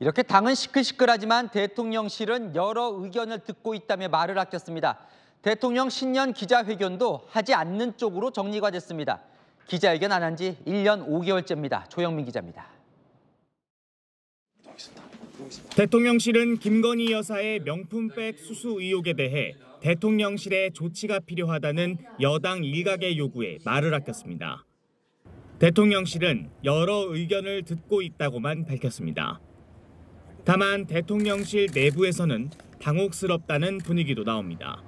이렇게 당은 시끌시끌하지만 대통령실은 여러 의견을 듣고 있다며 말을 아꼈습니다. 대통령 신년 기자회견도 하지 않는 쪽으로 정리가 됐습니다. 기자회견 안 한 지 1년 5개월째입니다. 조영민 기자입니다. 대통령실은 김건희 여사의 명품백 수수 의혹에 대해 대통령실의 조치가 필요하다는 여당 일각의 요구에 말을 아꼈습니다. 대통령실은 여러 의견을 듣고 있다고만 밝혔습니다. 다만 대통령실 내부에서는 당혹스럽다는 분위기도 나옵니다.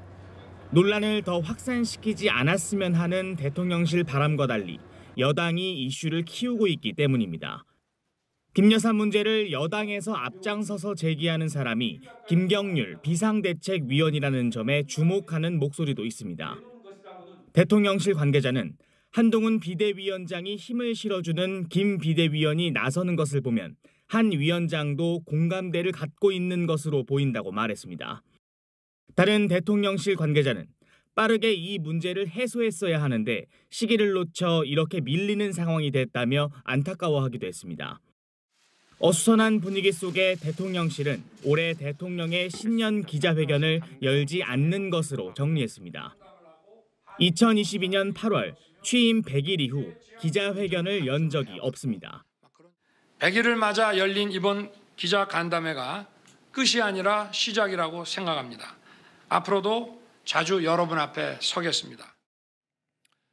논란을 더 확산시키지 않았으면 하는 대통령실 바람과 달리 여당이 이슈를 키우고 있기 때문입니다. 김여산 문제를 여당에서 앞장서서 제기하는 사람이 김경률 비상대책위원이라는 점에 주목하는 목소리도 있습니다. 대통령실 관계자는 한동훈 비대위원장이 힘을 실어주는 김 비대위원이 나서는 것을 보면 한 위원장도 공감대를 갖고 있는 것으로 보인다고 말했습니다. 다른 대통령실 관계자는 빠르게 이 문제를 해소했어야 하는데 시기를 놓쳐 이렇게 밀리는 상황이 됐다며 안타까워하기도 했습니다. 어수선한 분위기 속에 대통령실은 올해 대통령의 신년 기자회견을 열지 않는 것으로 정리했습니다. 2022년 8월 취임 100일 이후 기자회견을 연 적이 없습니다. 100일을 맞아 열린 이번 기자 간담회가 끝이 아니라 시작이라고 생각합니다. 앞으로도 자주 여러분 앞에 서겠습니다.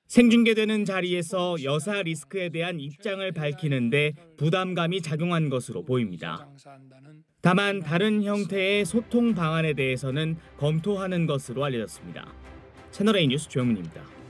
생중계되는 자리에서 여사 리스크에 대한 입장을 밝히는데 부담감이 작용한 것으로 보입니다. 다만 다른 형태의 소통 방안에 대해서는 검토하는 것으로 알려졌습니다. 채널A 뉴스 조영문입니다.